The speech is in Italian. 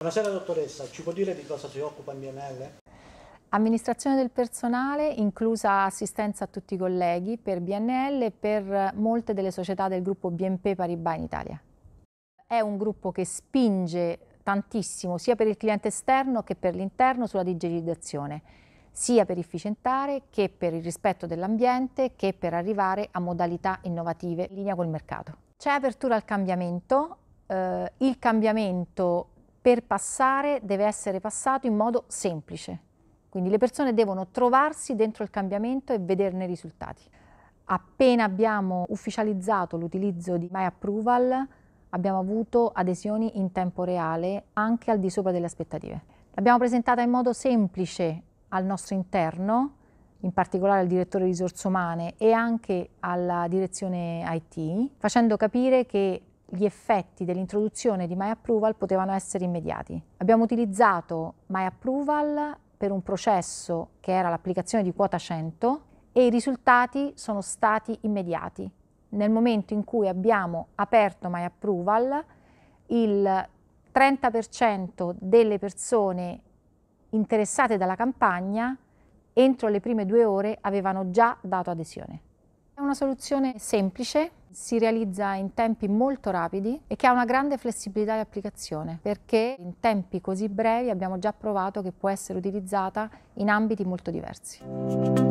Buonasera dottoressa, ci può dire di cosa si occupa in BNL? Amministrazione del personale, inclusa assistenza a tutti i colleghi per BNL e per molte delle società del gruppo BNP Paribas in Italia. È un gruppo che spinge tantissimo sia per il cliente esterno che per l'interno sulla digitalizzazione, sia per efficientare che per il rispetto dell'ambiente che per arrivare a modalità innovative in linea col mercato. C'è apertura al cambiamento, eh, il cambiamento per passare deve essere passato in modo semplice. Quindi le persone devono trovarsi dentro il cambiamento e vederne i risultati. Appena abbiamo ufficializzato l'utilizzo di My Approval, abbiamo avuto adesioni in tempo reale anche al di sopra delle aspettative. L'abbiamo presentata in modo semplice al nostro interno, in particolare al direttore risorse umane e anche alla direzione IT, facendo capire che gli effetti dell'introduzione di My Approval potevano essere immediati. Abbiamo utilizzato My Approval per un processo che era l'applicazione di quota 100 e i risultati sono stati immediati. Nel momento in cui abbiamo aperto My Approval, il 30% delle persone interessate dalla campagna entro le prime due ore avevano già dato adesione. È una soluzione semplice si realizza in tempi molto rapidi e che ha una grande flessibilità di applicazione perché in tempi così brevi abbiamo già provato che può essere utilizzata in ambiti molto diversi.